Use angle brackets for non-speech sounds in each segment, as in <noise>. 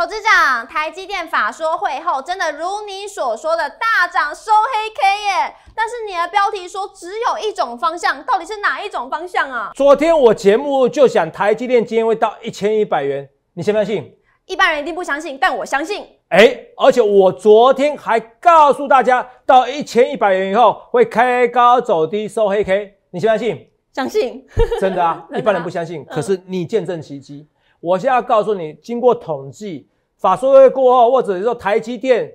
董事长，台积电法说会后真的如你所说的大涨收黑 K 耶，但是你的标题说只有一种方向，到底是哪一种方向啊？昨天我节目就想台积电今天会到一千一百元，你信不相信？一般人一定不相信，但我相信。哎，而且我昨天还告诉大家，到一千一百元以后会开高走低收黑 K，你信不相信？相信，真的啊，<laughs> 一般人不相信，可是你见证奇迹。我现在要告诉你，经过统计。法说会过后，或者说台积电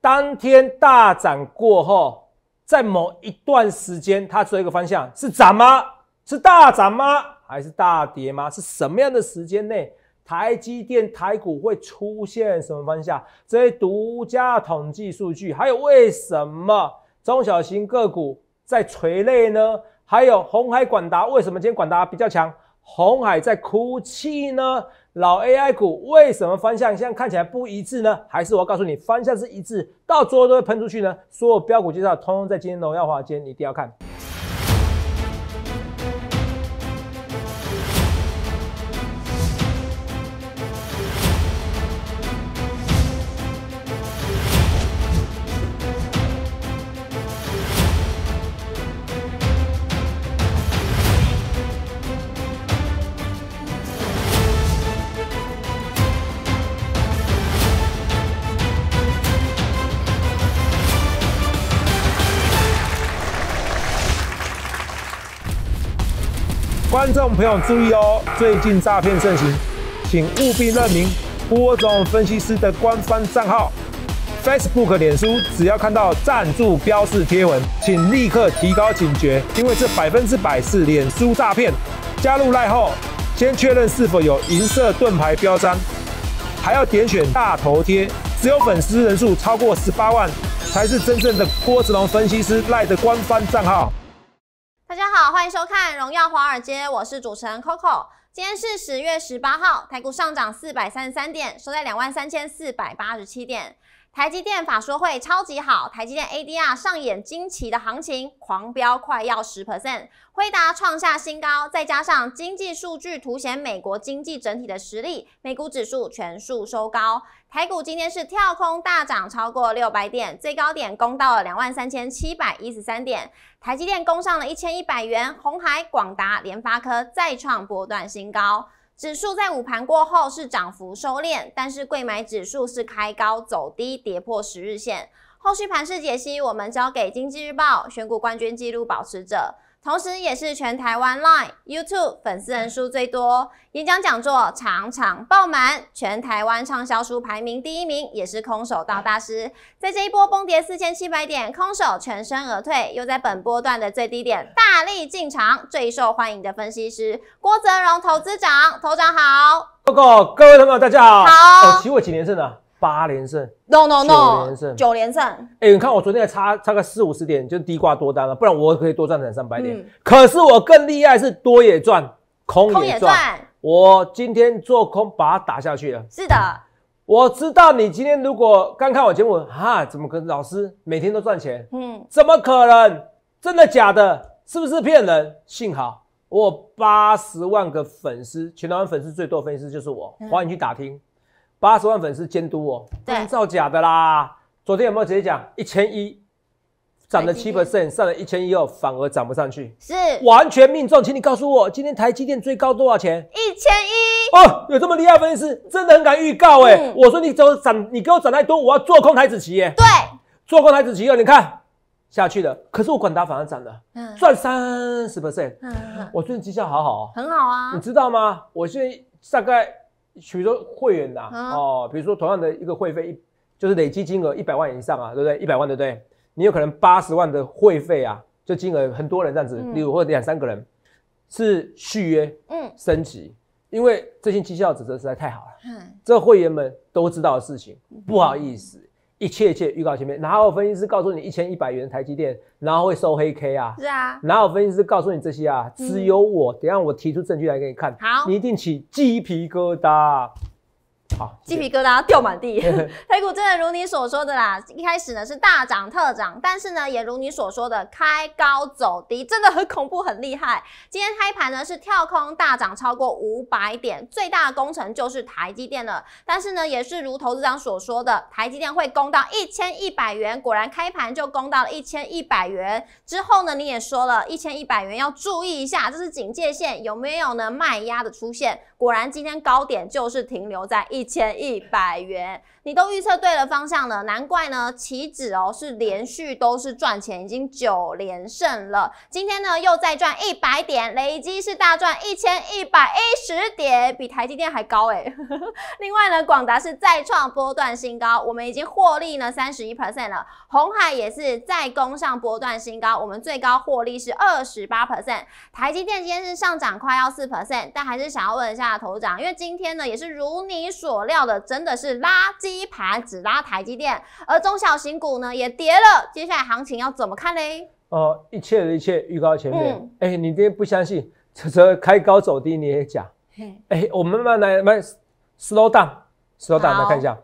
当天大涨过后，在某一段时间，它只有一个方向：是涨吗？是大涨吗？还是大跌吗？是什么样的时间内，台积电台股会出现什么方向？这些独家统计数据，还有为什么中小型个股在垂泪呢？还有红海广达为什么今天广达比较强，红海在哭泣呢？老 AI 股为什么方向现在看起来不一致呢？还是我告诉你方向是一致，到后都会喷出去呢？所有标股介绍通通在今天荣耀华间，你一定要看。观众朋友注意哦，最近诈骗盛行，请务必认明郭子分析师的官方账号，Facebook 脸书只要看到赞助标示贴文，请立刻提高警觉，因为这百分之百是脸书诈骗。加入赖后，先确认是否有银色盾牌标章，还要点选大头贴，只有粉丝人数超过十八万，才是真正的郭子龙分析师赖的官方账号。大家好，欢迎收看《荣耀华尔街》，我是主持人 Coco。今天是十月十八号，台股上涨四百三十三点，收在两万三千四百八十七点。台积电法说会超级好，台积电 ADR 上演惊奇的行情，狂飙快要十 percent，辉达创下新高，再加上经济数据凸显美国经济整体的实力，美股指数全数收高，台股今天是跳空大涨超过六百点，最高点攻到了两万三千七百一十三点，台积电攻上了一千一百元，红海、广达、联发科再创波段新高。指数在午盘过后是涨幅收敛，但是贵买指数是开高走低，跌破十日线。后续盘势解析，我们交给《经济日报》选股冠军记录保持者。同时，也是全台湾 Line、YouTube 粉丝人数最多，演讲讲座场场爆满，全台湾畅销书排名第一名，也是空手道大师。在这一波崩跌四千七百点，空手全身而退，又在本波段的最低点大力进场，最受欢迎的分析师郭泽荣投资长，投长好，报告各位朋友，大家好，恭喜我几连胜啊！八连胜，no no no，九连胜，九连胜。哎，你看我昨天差差个四五十点，就低挂多单了，不然我可以多赚两三百点。可是我更厉害是多也赚，空也赚。我今天做空把它打下去了。是的，我知道你今天如果刚看我节目，哈，怎么可能？老师每天都赚钱，嗯，怎么可能？真的假的？是不是骗人？幸好我八十万个粉丝，全台湾粉丝最多，分析师就是我。欢迎去打听。八十万粉丝监督我，造假的啦！昨天有没有直接讲一千一涨了七 percent，上了一千一后反而涨不上去，是完全命中，请你告诉我今天台积电最高多少钱？一千一哦，有这么厉害分析师，真的很敢预告哎！我说你走涨，你给我涨太多，我要做空台子企耶！对，做空台子企了，你看下去了，可是我管它，反而涨了，赚三十 percent，我最近绩效好好啊，很好啊！你知道吗？我现在大概。许多会员呐，哦，比如说同样的一个会费，一就是累计金额一百万以上啊，对不对？一百万，对不对？你有可能八十万的会费啊，就金额很多人这样子，例如或两三个人是续约，嗯，升级，因为这些绩效指责实在太好了，这会员们都知道的事情，不好意思。一切一切预告前面，然后分析师告诉你一千一百元台积电，然后会收黑 K 啊，是啊，然后分析师告诉你这些啊，只有我，等下我提出证据来给你看，好，你一定起鸡皮疙瘩。好，鸡皮疙瘩掉满地。台 <laughs> 股真的如你所说的啦，一开始呢是大涨特涨，但是呢也如你所说的开高走低，真的很恐怖，很厉害。今天开盘呢是跳空大涨超过五百点，最大的工程就是台积电了。但是呢也是如投资长所说的，台积电会攻到一千一百元，果然开盘就攻到了一千一百元。之后呢你也说了，一千一百元要注意一下，这是警戒线，有没有呢卖压的出现？果然，今天高点就是停留在一千一百元。你都预测对了方向了，难怪呢，棋子哦是连续都是赚钱，已经九连胜了。今天呢又再赚一百点，累积是大赚一千一百一十点，比台积电还高哎。<laughs> 另外呢，广达是再创波段新高，我们已经获利呢三十一 percent 了。红海也是再攻上波段新高，我们最高获利是二十八 percent。台积电今天是上涨快要四 percent，但还是想要问一下头长，因为今天呢也是如你所料的，真的是垃圾。一盘只拉台积电，而中小型股呢也跌了。接下来行情要怎么看嘞？哦，一切的一切预告前面。哎，你爹不相信，这开高走低你也讲。哎，我们慢慢来，慢，slow down，slow down，来看一下。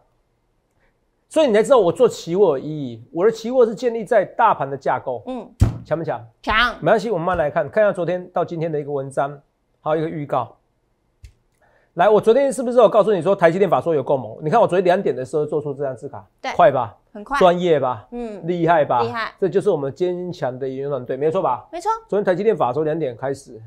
所以你才知道我做期货有意义。我的期货是建立在大盘的架构。嗯，强不强？强。没关系，我们慢来看，看一下昨天到今天的一个文章，还有一个预告。来，我昨天是不是有告诉你说台积电法说有共猛？你看我昨天两点的时候做出这张字卡，快吧，很快，专业吧，嗯，厉害吧，厉害，这就是我们坚强的营运团队，没错吧？没错。昨天台积电法说两点开始，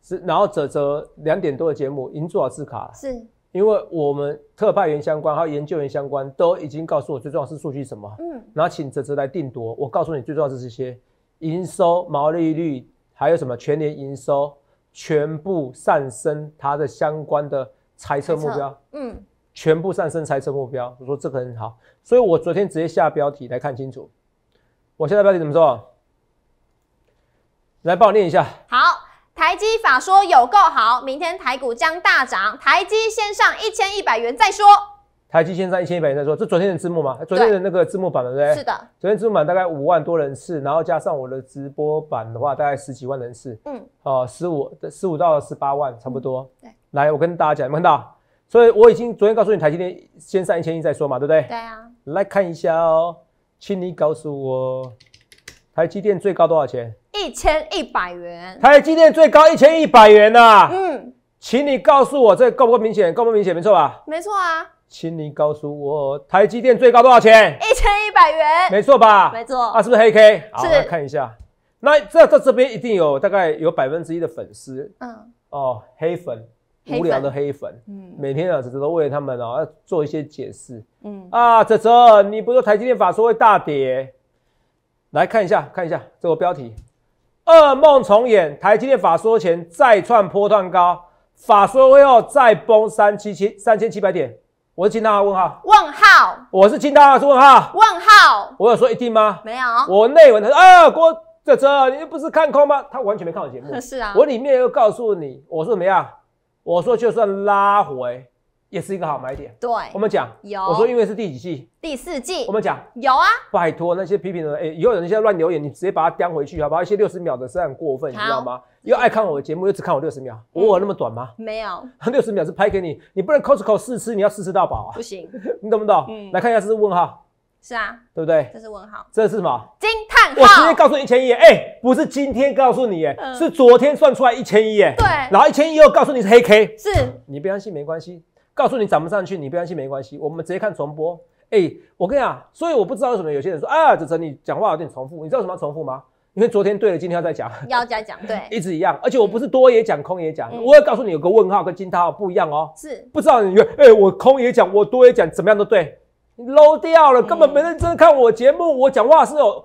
是然后哲哲两点多的节目已经做好字卡了，是，因为我们特派员相关还有研究员相关都已经告诉我，最重要是数据什么，嗯，然后请哲哲来定夺。我告诉你，最重要是这些营收毛利率，还有什么全年营收。全部上升，它的相关的猜测目标，嗯，全部上升猜测目标，我说这个很好，所以我昨天直接下标题来看清楚。我下标题怎么做？来帮我念一下。好，台积法说有够好，明天台股将大涨，台积先上一千一百元再说。台积先上一千一百元再说，这昨天的字幕嘛？昨天的那个字幕版了，对不对？是的，昨天字幕版大概五万多人次，然后加上我的直播版的话，大概十几万人次。嗯，哦，十五十五到十八万差不多。对，来，我跟大家讲，有看到？所以我已经昨天告诉你，台积电先上一千一再说嘛，对不对？对啊。来看一下哦，请你告诉我，台积电最高多少钱？一千一百元。台积电最高一千一百元啊！嗯，请你告诉我，这够不够明显？够不够明显？没错吧？没错啊。请你告诉我，台积电最高多少钱？一千一百元，没错吧？没错，啊，是不是黑 K？好，来看一下，那这这这边一定有大概有百分之一的粉丝，嗯，哦，黑粉，无聊的黑粉，嗯，每天啊，只是都为他们啊，做一些解释，嗯，啊，泽泽，你不说台积电法说会大跌，来看一下，看一下这个标题，噩梦重演，台积电法说前再创波段高，法说会后再崩三七七三千七百点。我是金大号问号，问号，我是金大号是问号，问号，我有说一定吗？没有，我内文说啊，郭哲哲，你不是看空吗？他完全没看我节目，<laughs> 是啊，我里面又告诉你，我说怎么样？我说就算拉回。也是一个好买点。对，我们讲有。我说因为是第几季？第四季。我们讲有啊。拜托那些批评的，哎，有人现在乱留言，你直接把它叼回去好不好？一些六十秒的是很过分，你知道吗？又爱看我的节目，又只看我六十秒，我有那么短吗？没有，<laughs> 六十秒是拍给你，你不能 c o 抠 c o 试吃，你要试吃到啊？不行，<laughs> 你懂不懂？来看一下，这是问号。是啊，对不对？这是问号，这是什么？惊叹号。我直接告诉你一千一，哎，不是今天告诉你，哎，是昨天算出来一千一，哎。对。然后一千一又告诉你是黑 K，是。你不相信没关系。告诉你涨不上去，你不相信没关系，我们直接看重播。哎，我跟你讲，所以我不知道为什么有些人说啊，子辰，你讲话有点重复。你知道什么重复吗？因为昨天对了，今天要再讲，要再讲，对，<laughs> 一直一样。而且我不是多也讲，空也讲。我会告诉你有个问号跟惊涛不一样哦。是，不知道你哎，我空也讲，我多也讲，怎么样都对。漏掉了，根本没认真看我节目。我讲话是有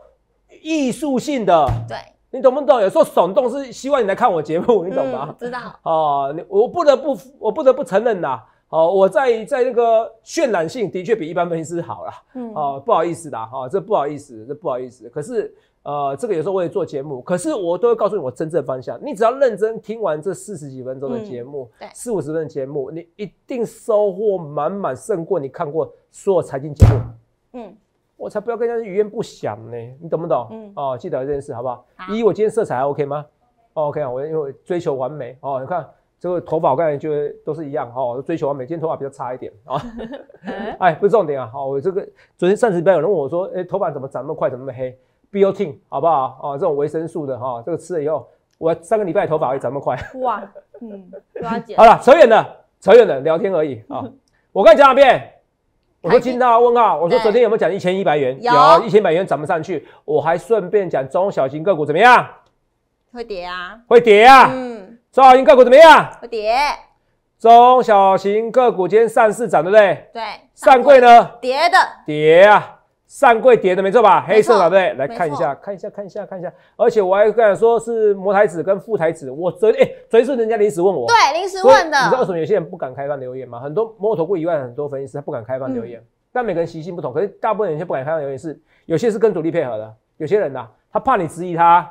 艺术性的。对，你懂不懂？有时候耸动是希望你来看我节目，你懂吗？知道。哦，你我不得不，我不得不承认呐。哦，我在在那个渲染性的确比一般分析师好啦。嗯，哦，不好意思啦，哈，这不好意思，这不好意思。可是，呃，这个有时候我也做节目，可是我都会告诉你我真正方向。你只要认真听完这四十几分钟的节目，四五十分的节目，你一定收获满满，胜过你看过所有财经节目。嗯，我才不要跟人家语言不详呢，你懂不懂？嗯，哦，记得这件事好不好？依我今天色彩 OK 吗？OK 啊，我因为追求完美。哦，你看。这个头发，我刚才觉得都是一样哈。追求完美，天头发比较差一点啊。<laughs> <laughs> 哎，不是重点啊。好，我这个昨天上礼拜有人问我说，哎，头发怎么长那么快，怎么那么黑？Biotin 好不好啊？这种维生素的哈，这个吃了以后，我上个礼拜头发会长那么快。哇，嗯。<laughs> 好了，扯远了，扯远了，聊天而已啊。我跟你讲两遍。我说今天问号，我说昨天有没有讲一千一百元？有一千百元涨不上去？我还顺便讲中小型个股怎么样？会跌啊？会跌啊？嗯。中小型个股怎么样？跌。中小型个股今天上市涨，对不对？对。上柜呢？跌的。跌啊！上柜跌的没错吧？黑色，对不对？来看一下，看一下，看一下，看一下。而且我还敢说是模台子跟副台子，我昨哎，昨天是人家临时问我。对，临时问的。你知道为什么有些人不敢开放留言吗？很多摸头不一万，很多分析师他不敢开放留言。但每个人习性不同，可是大部分有些不敢开放留言是，有些是跟主力配合的，有些人呢，他怕你质疑他，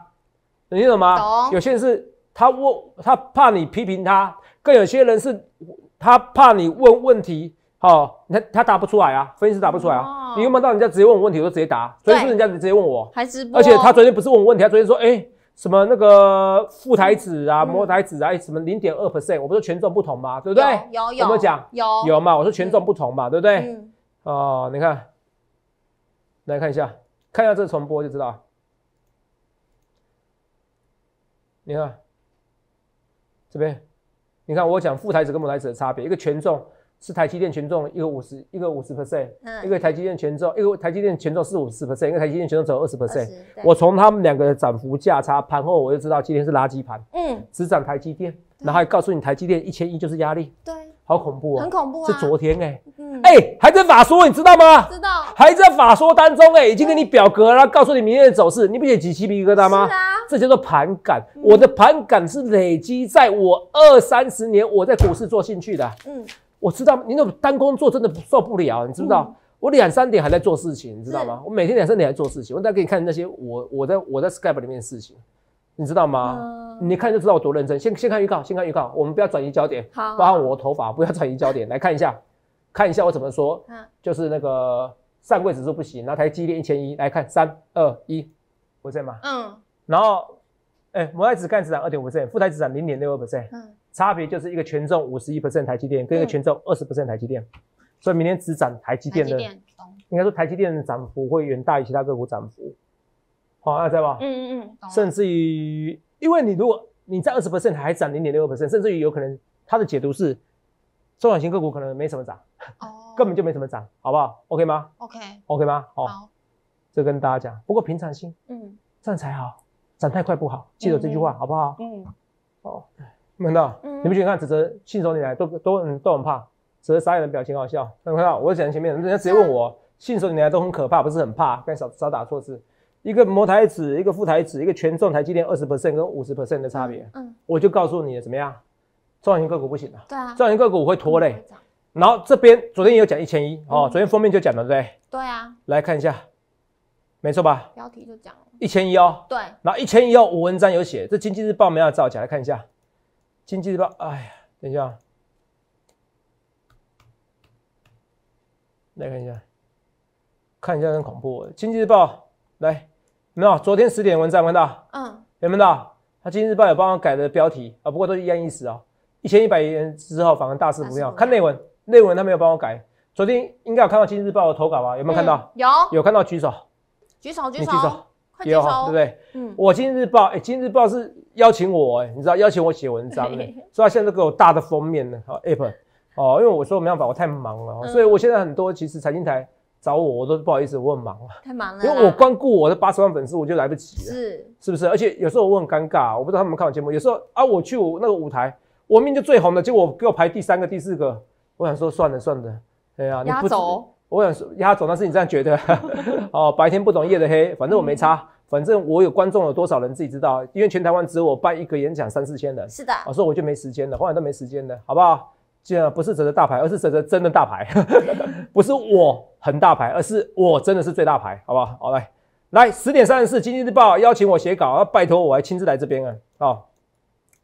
懂听懂吗？懂。有些人是。他问，他怕你批评他；更有些人是，他怕你问问题，好，那他答不出来啊，分析师答不出来啊。你有没到人家直接问我问题，我就直接答。所以是人家直接问我，还直播。而且他昨天不是问我问题，他昨天说，哎，什么那个副台子啊，模台子啊，什么零点二 percent，我不是说权重不同嘛，对不对？有有有没有讲？有有嘛，我说权重不同嘛，对不对？嗯。哦，你看，来看一下，看一下这重播就知道，你看。这边，你看我讲副台子跟母台子的差别，一个权重是台积电权重一个五十一个五十 percent，一个台积电权重一个台积电权重是五十 percent，一个台积电权重只有二十 percent。我从他们两个的涨幅价差盘后，我就知道今天是垃圾盘。嗯，只涨台积电，然后还告诉你台积电一千一就是压力。对。好恐怖啊！很恐怖啊！是昨天哎，嗯，哎，还在法说，你知道吗？知道，还在法说当中哎，已经给你表格，然告诉你明天的走势，你不也起鸡皮疙瘩吗？是啊，这叫做盘感。我的盘感是累积在我二三十年我在股市做兴趣的。嗯，我知道你那单工作真的受不了，你知不知道？我两三点还在做事情，你知道吗？我每天两三点还做事情。我再给你看那些我我在我在 Skype 里面的事情。你知道吗？你看就知道我多认真。先先看预告，先看预告。我们不要转移焦点。好。包含我头发，不要转移焦点。来看一下，看一下我怎么说。就是那个上柜指数不行，那台积电一千一。来看三二一，五 p 吗？嗯。然后，哎，摩太指干指涨二点五 percent，富台指涨零点六二 percent。差别就是一个权重五十一 percent 台积电，跟一个权重二十 percent 台积电。所以明天只涨台积电的，应该说台积电的涨幅会远大于其他个股涨幅。好还在吧？嗯嗯嗯，甚至于，因为你如果你在二十 percent，还涨零点六 percent，甚至于有可能它的解读是中小型个股可能没什么涨，哦，<laughs> 根本就没什么涨，好不好？OK 吗？OK，OK 吗？好，这跟大家讲，不过平常心，嗯，这样才好，涨太快不好，记住这句话，好不好？嗯，哦，看到？你们觉得看只只信手拈来都都都很怕，只只傻眼的表情好笑。看到我讲前面，人家直接问我信手拈来都很可怕，不是很怕，跟少少打错字。一个模台子，一个副台子，一个权重台积电二十 percent 跟五十 percent 的差别，嗯，我就告诉你怎么样，重型个股不行了，对啊，重型个股会拖累。然后这边昨天也有讲一千一哦，昨天封面就讲了对不对？对啊，来看一下，没错吧？标题就讲一千一哦，对。然后一千一哦，文章有写，这《经济日报》没有造假，来看一下，《经济日报》哎呀，等一下，来看一下，看一下很恐怖，《经济日报》来。没有，昨天十点文章有看到，嗯，有没有看到？他《今日报》有帮我改的标题啊，不过都一样意思哦。一千一百元之后，反而大事不妙。看内文，内文他没有帮我改。昨天应该有看到《今日报》的投稿吧？有没有看到？有，有看到举手，举手，举手，快举手，对不对？嗯，我《今日报》诶，《经日报》是邀请我，你知道，邀请我写文章的，所以他现在给我大的封面呢。好 a p p 哦，因为我说没办法，我太忙了，所以我现在很多其实财经台。找我，我都不好意思，我很忙啊，太忙了，因为我光顾我的八十万粉丝，我就来不及了，是是不是？而且有时候我很尴尬，我不知道他们看我节目。有时候啊，我去我那个舞台，我命就最红的，结果给我排第三个、第四个，我想说算了算了，哎呀，压走，我想说压走，但是你这样觉得？<laughs> 哦，白天不懂夜的黑，反正我没差，<laughs> 反正我有观众有多少人自己知道，因为全台湾只有我办一个演讲三四千人，是的，我说我就没时间了，后来都没时间了，好不好？这不是指的大牌，而是指的真的大牌，<laughs> 不是我很大牌，而是我真的是最大牌，好不好？好来，来十点三十四，《经济日报》邀请我写稿，要拜托我还亲自来这边啊！啊，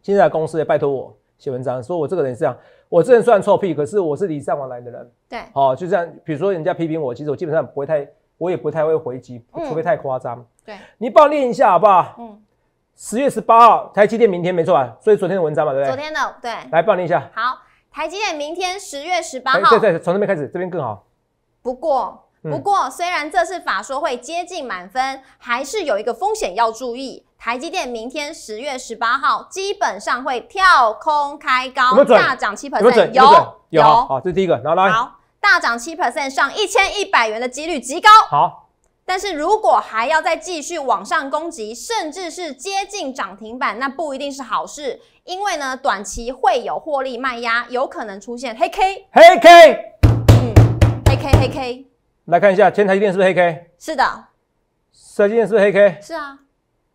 现在公司也拜托我写文章，说我这个人是这样，我这人虽然臭屁，可是我是礼尚往来的人，对，好就这样。比如说人家批评我，其实我基本上不会太，我也不太会回击，除非太夸张。对你帮我念一下好不好？嗯，十月十八号，台积电明天没错啊，所以昨天的文章嘛，对不对？昨天的，对，来帮我念一下，好。台积电明天十月十八号，对对，从这边开始，这边更好。不过，不过，虽然这次法说会接近满分，还是有一个风险要注意。台积电明天十月十八号基本上会跳空开高，大涨七 percent，有有。好，这是第一个。来来，好，大涨七 percent，上一千一百元的几率极高。好，但是如果还要再继续往上攻击，甚至是接近涨停板，那不一定是好事。因为呢，短期会有获利卖压，有可能出现黑 K。黑 K，嗯，黑 K 黑 K。来看一下，天台机电是不是黑 K？是的。谁今是不是黑 K？是啊。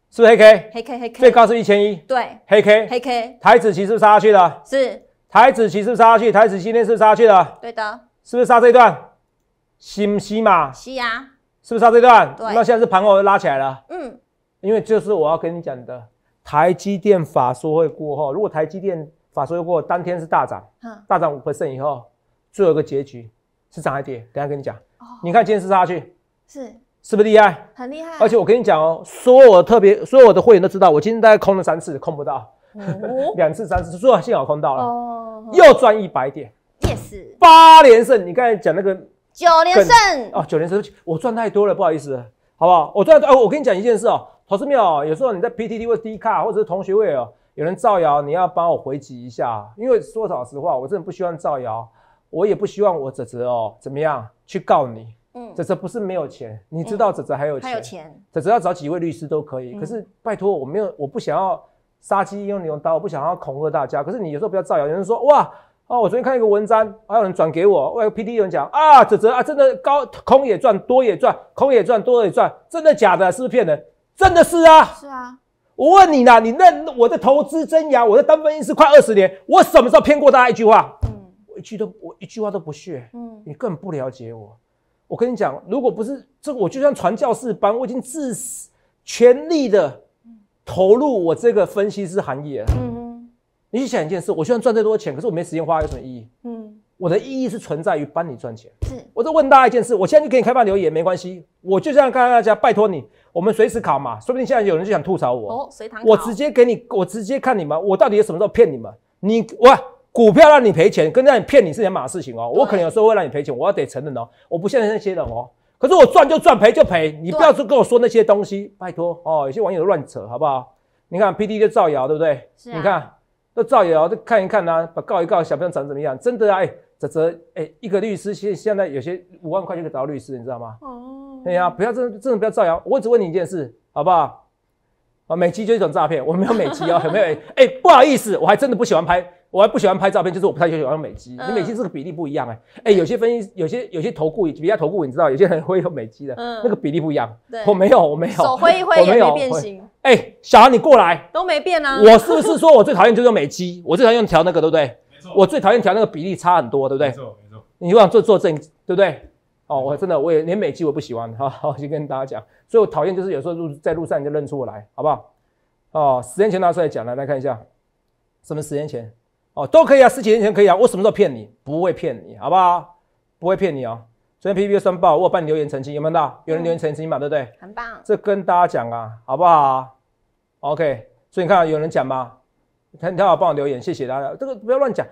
是不是黑 K？黑 K 黑 K。最高是一千一。对，黑 K 黑 K。台子旗是不是杀下去的？是。台子旗是不是杀下去？台子今天是杀去的。对的。是不是杀这一段？不是嘛？是啊。是不是杀这一段？对。那现在是盘后拉起来了。嗯。因为就是我要跟你讲的。台积电法说会过吼，如果台积电法说会过，当天是大涨，大涨五连胜以后，最后个结局是涨还跌，等下跟你讲。你看今天是下去，是是不是厉害？很厉害。而且我跟你讲哦，所有我特别，所有我的会员都知道，我今天大概空了三次，空不到，<laughs> 两次三次，最后幸好空到了，又赚一百点。Yes。八连胜，你刚才讲那个九连胜哦，九连胜，我赚太多了，不好意思，好不好？我赚哦，我跟你讲一件事哦。老师没有，有时候你在 P T T 或 D 卡或者是同学会哦，有人造谣，你要帮我回击一下。因为说老实话，我真的不希望造谣，我也不希望我哲哲哦怎么样去告你。嗯，哲泽不是没有钱，你知道哲哲还有钱，还有钱。要找几位律师都可以。可是拜托，我没有，我不想要杀鸡用牛刀，我不想要恐吓大家。可是你有时候不要造谣，有人说哇，哦，我昨天看一个文章，还有人转给我，喂 P T 有人讲啊，哲哲啊，真的高空也赚，多也赚，空也赚，多也赚，真的假的？是不是骗人？真的是啊，是啊，我问你啦，你认我的投资生涯，我的当分析师快二十年，我什么时候骗过大家一句话？嗯，我一句都我一句话都不屑。嗯，你根本不了解我。我跟你讲，如果不是这，我就像传教士般，我已经致全力的投入我这个分析师行业。嗯嗯，你想一件事，我就算赚再多钱，可是我没时间花，有什么意义？嗯，我的意义是存在于帮你赚钱。是，我就问大家一件事，我现在就给你开放留言，没关系，我就这样告诉大家拜托你。我们随时考嘛，说不定现在有人就想吐槽我，我直接给你，我直接看你们，我到底什么时候骗你们？你哇，股票让你赔钱，跟让你骗你是两码事情哦。我可能有时候会让你赔钱，我要得承认哦，我不像那些人哦。可是我赚就赚，赔就赔，你不要去跟我说那些东西，拜托哦。有些网友乱扯，好不好？你看 P D 就造谣，对不对？是啊。你看那造谣，就看一看呢，把告一告，小朋友长怎么样？真的啊。泽泽，哎，一个律师现现在有些五万块就可以找到律师，你知道吗？哦。对啊，不要这这种不要造谣。我只问你一件事，好不好？啊，美肌就一种诈骗，我没有美肌啊，<laughs> 有没有？哎，不好意思，我还真的不喜欢拍，我还不喜欢拍照片，就是我不太喜欢用美肌。你美肌这个比例不一样哎，哎，有些分析，有些有些投顾，比较投顾，你知道，有些人会用美肌的，那个比例不一样。对，我没有，我没有。手挥一挥也没变形。哎，小孩，你过来。都没变啊。我是不是说我最讨厌就是用美肌？我最讨厌用调那个，对不对？我最讨厌调那个比例差很多，对不对？没错没错。你往做做正，对不对？哦，我真的，我也连美肌我不喜欢的哈。<laughs> 我先跟大家讲，所以我讨厌就是有时候路在路上你就认出我来，好不好？哦，十年前拿出来讲了，来看一下，什么十年前？哦，都可以啊，十几年前可以啊。我什么时候骗你？不会骗你，好不好？不会骗你哦。昨天 PPT 双爆，我帮你留言澄清，有没有到？有人留言澄清嘛？对不对？很棒。这跟大家讲啊，好不好？OK。所以你看有人讲吗？很好帮我留言，谢谢大家。这个不要乱讲，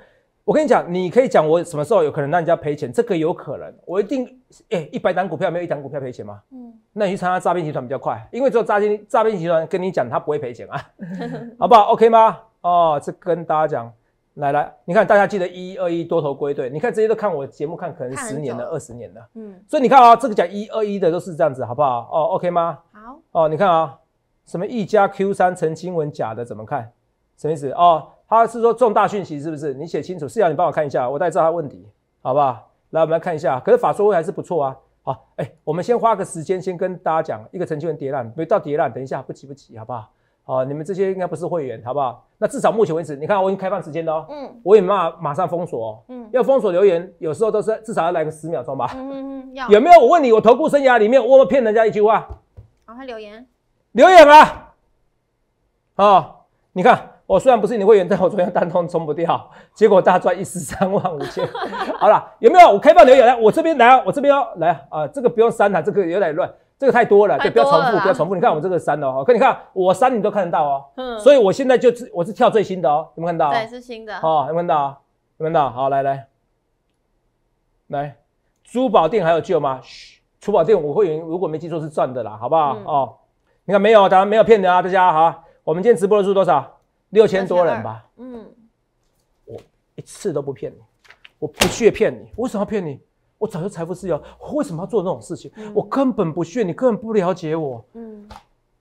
我跟你讲，你可以讲我什么时候有可能让人家赔钱，这个有可能。我一定，诶，一百档股票没有一档股票赔钱吗？嗯，那去参加诈骗集团比较快，因为有诈骗诈骗集团跟你讲，他不会赔钱啊，<laughs> 好不好？OK 吗？哦，这跟大家讲，来来，你看大家记得一、二、一多头归队。你看这些都看我节目看，可能十年了、二十年了，嗯。所以你看啊，这个讲一、二、一的都是这样子，好不好？哦，OK 吗？好。哦，你看啊，什么一加 Q 三澄清文假的怎么看？什么意思哦？他是说重大讯息是不是？你写清楚，是要你帮我看一下，我才知道他问题，好不好？来，我们来看一下。可是法说会还是不错啊。好，哎，我们先花个时间，先跟大家讲一个程序员叠烂，没到叠烂，等一下，不急不急，好不好？好，你们这些应该不是会员，好不好？那至少目前为止，你看我已经开放时间了哦。嗯。我也马马上封锁哦。嗯，要封锁留言，有时候都是至少要来个十秒钟吧。嗯嗯。要有没有？我问你，我投顾生涯里面，我骗人家一句话？啊，留言。留言啊！啊，你看。我虽然不是你会员，但我昨天单通充不掉，结果大赚一十三万五千。<laughs> 好了，有没有？我开放留言来，我这边来，我这边来啊！这个不用删了，这个有点乱，这个太多了，对，不要重复，不要重复。你看我这个删了哦，可你看我删你都看得到哦。嗯。所以我现在就是我是跳最新的哦，有没有看到？对，是新的。哦，有没有看到？有没有看到？好，来来来，珠宝店还有救吗？嘘，珠宝店我会员如果没记错是赚的啦，好不好？哦，你看没有，当然没有骗你啊，大家好。我们今天直播的是多少？六千多人吧。嗯，我一次都不骗你，我不屑骗你。为什么要骗你？我早就财富自由，我为什么要做这种事情？我根本不屑，你根本不了解我。嗯，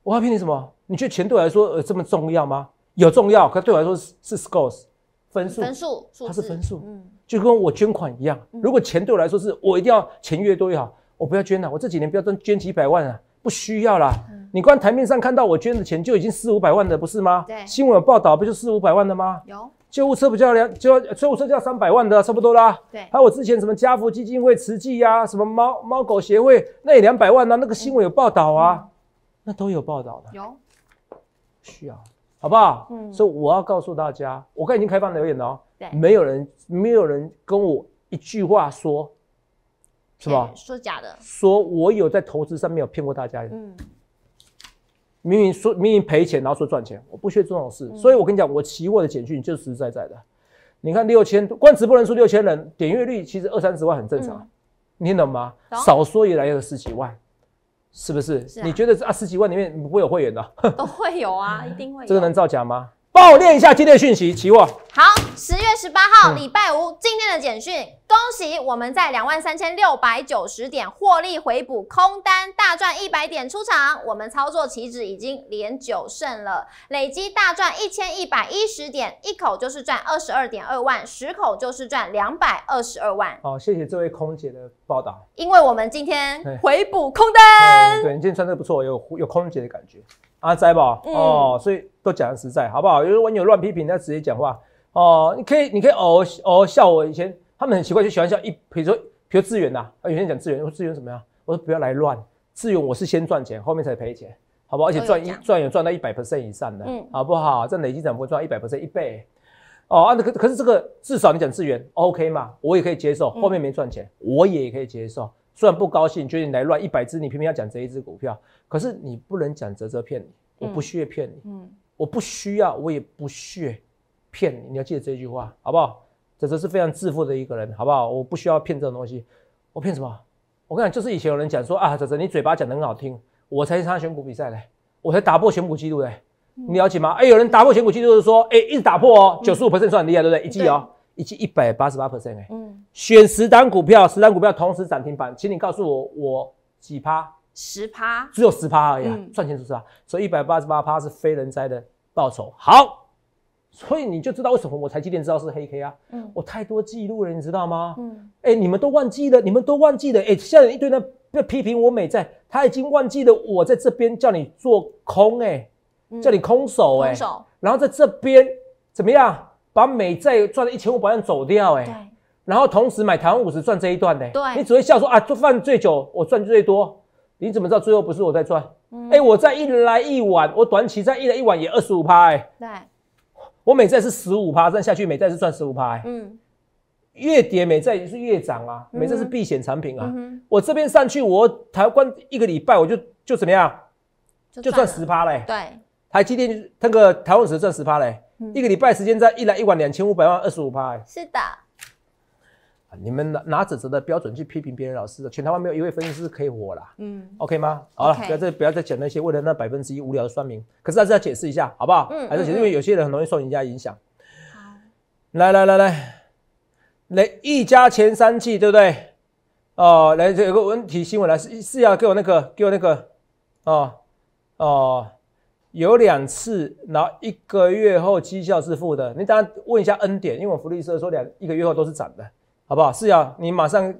我要骗你什么？你觉得钱对我来说有这么重要吗？有重要，可对我来说是 scores 分数，分数，它是分数。嗯，就跟我捐款一样。如果钱对我来说是我一定要钱越多越好，我不要捐了。我这几年不要捐几百万啊，不需要啦。你光台面上看到我捐的钱就已经四五百万的，不是吗？对，新闻有报道，不就四五百万的吗？有救护车不就要两就要救护车就要三百万的，差不多啦。对，还有我之前什么家福基金会慈济呀，什么猫猫狗协会，那也两百万呢，那个新闻有报道啊，那都有报道的。有需要，好不好？嗯。所以我要告诉大家，我刚已经开放留言了哦。对。没有人，没有人跟我一句话说，什么？说假的？说我有在投资上面有骗过大家。嗯。明明说明明赔钱，然后说赚钱，我不缺这种事。所以我跟你讲，我期货的简讯就实实在在的。你看六千，关直播人数六千人，点阅率其实二三十万很正常，你懂吗？少说也来个十几万，是不是？你觉得啊，十几万里面不会有会员的？都会有啊，一定会。<laughs> 这个能造假吗？帮我念一下今天的讯息，期货。好，十。月十八号礼拜五，今天的简讯，恭喜我们在两万三千六百九十点获利回补空单，大赚一百点出场。我们操作起止已经连九胜了，累积大赚一千一百一十点，一口就是赚二十二点二万，十口就是赚两百二十二万。好，谢谢这位空姐的报道，因为我们今天回补空单。对，你今天穿的不错，有有空姐的感觉。阿仔宝，哦，所以都讲的实在，好不好？如果你有乱批评，那直接讲话。哦，你可以，你可以偶哦，偶笑我。以前他们很奇怪，就喜欢笑。一，比如说，比如资源呐，啊，有些人讲资源，我说资源怎么样？我说不要来乱。资源我是先赚钱，后面才赔钱，好不好？而且赚一赚有赚到一百 percent 以上的，好不好？这累计涨幅赚一百 percent 一倍。哦啊，那可可是这个至少你讲资源 OK 嘛？我也可以接受，后面没赚钱，我也可以接受。虽然不高兴，得你来乱一百只，你偏偏要讲这一只股票。可是你不能讲泽泽骗你，我不屑骗你，嗯，我不需要，我也不屑。骗你，你要记得这句话，好不好？哲哲是非常自负的一个人，好不好？我不需要骗这种东西，我骗什么？我跟你讲，就是以前有人讲说啊，哲哲你嘴巴讲的很好听，我才参加选股比赛嘞，我才打破选股记录嘞，你了解吗？哎，有人打破选股记录是说，哎，一直打破哦，九十五 percent 赚利害，对不对？一季哦，一季一百八十八 percent 哎，嗯，选十单股票，十单股票同时涨停板，请你告诉我，我几趴？十趴，只有十趴而已，赚钱不是啊，所以一百八十八趴是非人哉的报酬。好。所以你就知道为什么我台积电知道是黑 K 啊？嗯，我太多记录了，你知道吗？嗯，哎，你们都忘记了，你们都忘记了。哎，现在一堆人那批评我美债，他已经忘记了我在这边叫你做空哎，叫你空手哎，然后在这边怎么样把美债赚了一千五百万走掉哎，然后同时买台湾五十赚这一段呢？对。你只会笑说啊，做饭最久，我赚最多。你怎么知道最后不是我在赚？哎，我在一来一晚，我短期在一来一晚也二十五拍。对。我美债是十五趴，再下去美债是赚十五趴。嗯，越跌美债也是越涨啊，美债是避险产品啊。我这边上去，我台湾一个礼拜我就就怎么样，就算十趴嘞。对，台积电、那个台湾省赚十趴嘞，一个礼拜时间在一来一往两千五百万二十五趴。是的。你们拿拿指责的标准去批评别人？老师的全台湾没有一位分析师可以活啦。嗯，OK 吗？好了，不要再不要再讲那些为了那百分之一无聊的算命。可是还是要解释一下，好不好？嗯，还是解释，因为有些人很容易受人家影响。好，来来来来，来一家前三季对不对？哦，来这有个问题新闻，来是是要给我那个给我那个哦哦，有两次后一个月后绩效是负的，你当然问一下恩典，因为我福利社说两一个月后都是涨的。好不好？是啊，你马上，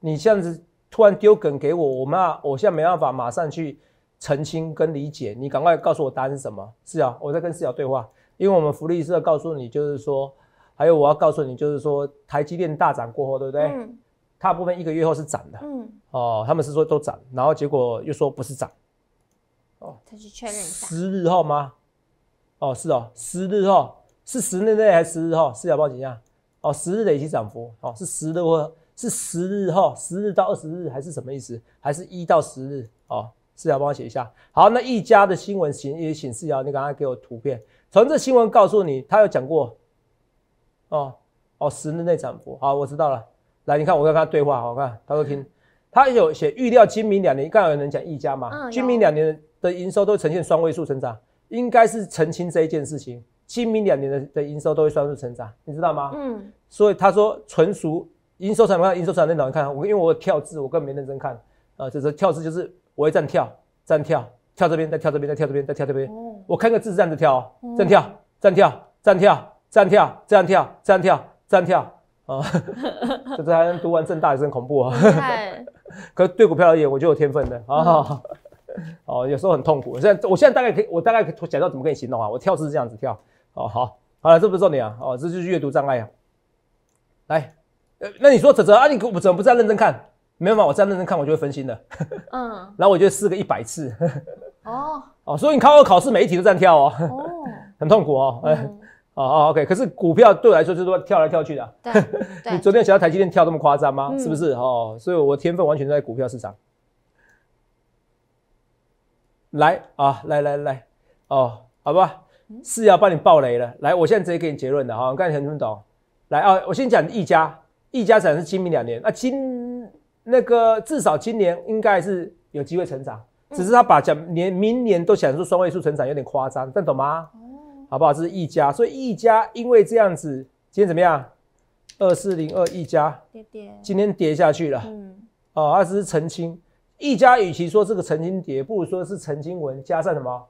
你这样子突然丢梗给我，我们啊，我现在没办法马上去澄清跟理解。你赶快告诉我答案是什么？是啊，我在跟四角对话，因为我们福利社告诉你，就是说，还有我要告诉你，就是说，台积电大涨过后，对不对？嗯。大部分一个月后是涨的。嗯。哦，他们是说都涨，然后结果又说不是涨。哦。他去确认一下。十日后吗？哦，是哦，十日后是十日内还是十日后？四角，帮我一下。哦，十日累计涨幅，哦，是十的话，是十日哈，十日到二十日还是什么意思？还是一到十日？哦，是要帮我写一下。好，那一家的新闻显显示要你刚刚给我图片，从这新闻告诉你，他有讲过，哦，哦，十日内涨幅，好，我知道了。来，你看我跟他对话，我看，他说听，他有写预料，今明两年刚好有人讲一家嘛，今明两年的营收都呈现双位数成长，应该是澄清这一件事情。今明两年的的营收都会双位数成长，你知道吗？嗯。所以他说纯属营收成么营收成长在哪你看我因为我跳字，我根本没认真看啊。就是跳字，就是我这样跳，这样跳，跳这边，再跳这边，再跳这边，再跳这边。我看个字这样子跳，这样跳，这样跳，这样跳，这样跳，这样跳，这样跳啊。这这还能读完正大，也是很恐怖啊。太。可是对股票而言，我就有天分的啊。哦，有时候很痛苦。现在我现在大概可以，我大概可以讲到怎么跟你形容啊。我跳字是这样子跳。哦，好，好了，这不是重点啊！哦，这就是阅读障碍啊。来，呃，那你说泽泽啊，你我怎么不样认真看？没办法，我样认真看，我就会分心的。嗯。<laughs> 然后我就试个一百次。<laughs> 哦。哦，所以你看我考试每一题都样跳哦。哦。<laughs> 很痛苦哦。哎。哦啊，OK。可是股票对我来说就是跳来跳去的。对。你昨天想到台积电跳这么夸张吗？是不是？哦。所以，我天分完全在股票市场。来啊！来来来！哦，好吧。是要帮你爆雷了，来，我现在直接给你结论的哈，看你听不懂。来啊，我先讲一加，一加展是今明两年，那今那个至少今年应该是有机会成长，只是他把讲年明年都想说双位数成长有点夸张，但懂吗？好不好？这是一加。所以一加，因为这样子，今天怎么样？二四零二一加。今天跌下去了。嗯，哦，二是澄清，一加与其说这个澄清跌，不如说是澄清文加上什么？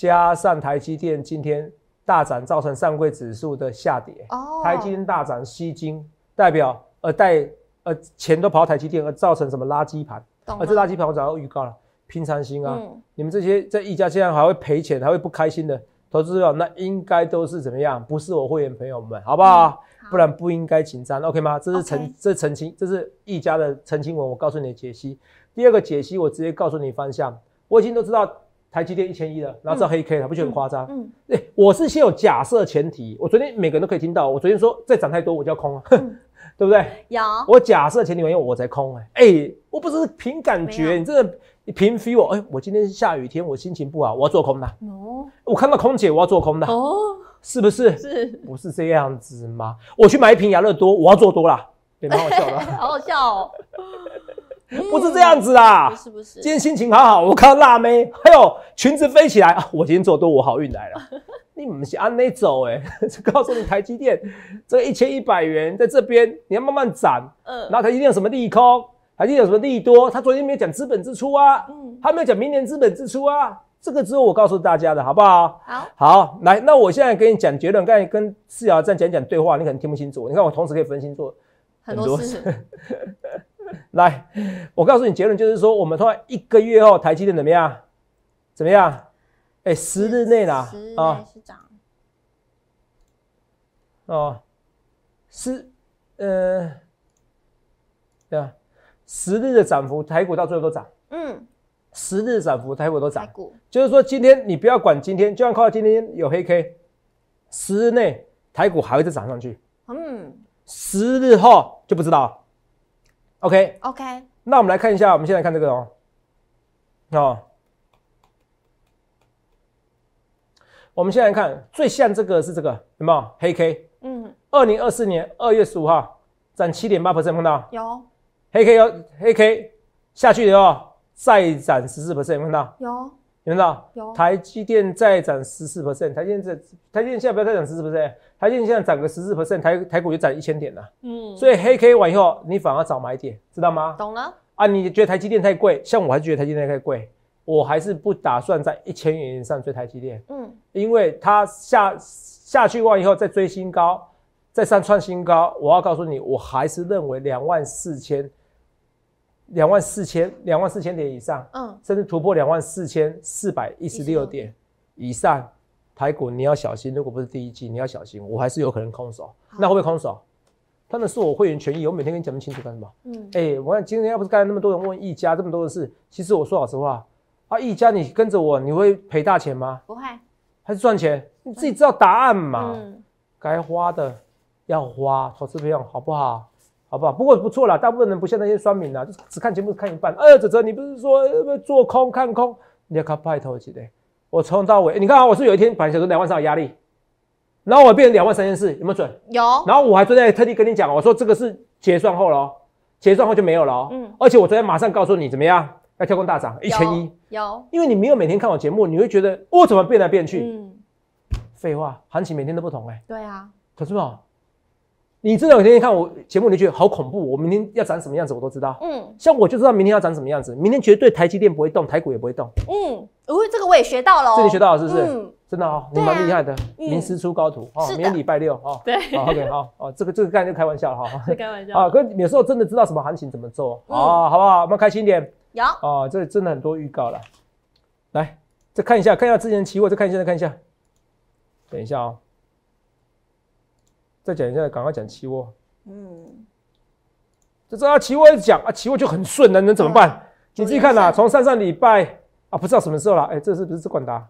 加上台积电今天大涨，造成上柜指数的下跌。哦，台积电大涨吸金，代表呃带呃钱都跑台积电，而造成什么垃圾盘？啊，这垃圾盘我早就预告了。平常心啊，你们这些在一家现在还会赔钱，还会不开心的投资者，那应该都是怎么样？不是我会员朋友们，好不好？不然不应该紧张。OK 吗？这是澄这澄清，这是一家的澄清文。我告诉你的解析，第二个解析我直接告诉你方向。我已经都知道。台积电一千一了，然后到黑 K 了，不就很夸张？嗯，哎，我是先有假设前提，我昨天每个人都可以听到，我昨天说再涨太多我就要空了，<laughs> 对不对？有。我假设前提因因我才空哎，哎，我不是凭感觉，你的你凭 feel，哎，我今天是下雨天，我心情不好，我要做空的。哦。我看到空姐，我要做空的。哦。是不是？是。不是这样子吗？我去买一瓶雅乐多，我要做多啦，也蛮好笑的。<laughs> 好好笑哦。<laughs> 不是这样子啊，不是不是，今天心情好好，我看到辣妹，还有裙子飞起来啊！我今天走都我好运来了。<laughs> 你不是按那走哎，就 <laughs> 告诉你台积电，这个一千一百元在这边，你要慢慢涨。嗯。然后台积电有什么利空？台积电有什么利多？他昨天没有讲资本支出啊，嗯，他没有讲明年资本支出啊，这个之后我告诉大家的好不好？好。好，来，那我现在跟你讲结论，刚才跟四瑶在讲讲对话，你可能听不清楚。你看我同时可以分清楚，很多事来，我告诉你结论，就是说我们说一个月后台积电怎么样？怎么样？哎，十日内呢？十日内涨，哦，是，呃，对吧？十日的涨幅，台股到最后都涨。嗯，十日涨幅，台股都涨。就是说，今天你不要管今天，就算靠今天有黑 K，十日内台股还会再涨上去。嗯，十日后就不知道。OK，OK，那我们来看一下，我们先来看这个哦，哦，我们先来看最像这个是这个有没有黑 K？嗯，二零二四年二月十五号涨七点八 percent 看到，有黑 K 有黑 K 下去以后再涨十四 percent 看到，有。明早台积电再涨十四 percent，台积电台积电现在不要再涨十四 percent，台积电现在涨个十四 percent，台台股就涨一千点了。嗯，所以黑 K 完以后，你反而找买点，知道吗？懂了啊？你觉得台积电太贵？像我还觉得台积电太贵，我还是不打算在一千元以上追台积电。嗯，因为它下下去完以后再追新高，再上创新高，我要告诉你，我还是认为两万四千。两万四千，两万四千点以上，嗯，甚至突破两万四千四百一十六点以上，台股你要小心，如果不是第一季，你要小心，我还是有可能空手。那会不会空手？他们是我会员权益，我每天跟你讲不清楚干什么？嗯，哎，我看今天要不是刚才那么多人问一家这么多的事，其实我说老实话，啊，一家你跟着我，你会赔大钱吗？不会，还是赚钱，你自己知道答案嘛。嗯，该花的要花，投资不用好不好？好不好？不过不错啦，大部分人不像那些酸民啦，只看节目看一半。二哲哲，你不是说做空看空，你要靠派头去的。我从到尾，你看啊，我是有一天把小数两万三有压力，然后我变成两万三千四，有没有准？有。然后我还昨天特地跟你讲，我说这个是结算后咯，结算后就没有了哦。嗯。而且我昨天马上告诉你怎么样，要跳空大涨一千一。有。因为你没有每天看我节目，你会觉得我怎么变来变去？嗯。废话，行情每天都不同哎。对啊。可是嘛。你这有天天看我节目，你觉得好恐怖？我明天要长什么样子，我都知道。嗯，像我就知道明天要长什么样子，明天绝对台积电不会动，台股也不会动。嗯，哦，这个我也学到了。这你学到了是不是？嗯，真的啊，你蛮厉害的。名师出高徒哦。明天礼拜六哦，对，OK，好哦，这个这个概念就开玩笑哈。开玩笑 <laughs> 啊，可有时候真的知道什么行情怎么做哦，好不好？我们开心点。有哦，这里真的很多预告了。来，再看一下，看一下之前的期货，再看一下，再看一下。等一下哦，再讲一下，赶快讲期货。嗯，就是啊，企窝讲啊，期货就很顺的，能怎么办？你自己看呐，从上上礼拜啊，不知道什么时候了，哎，这是不是这管达？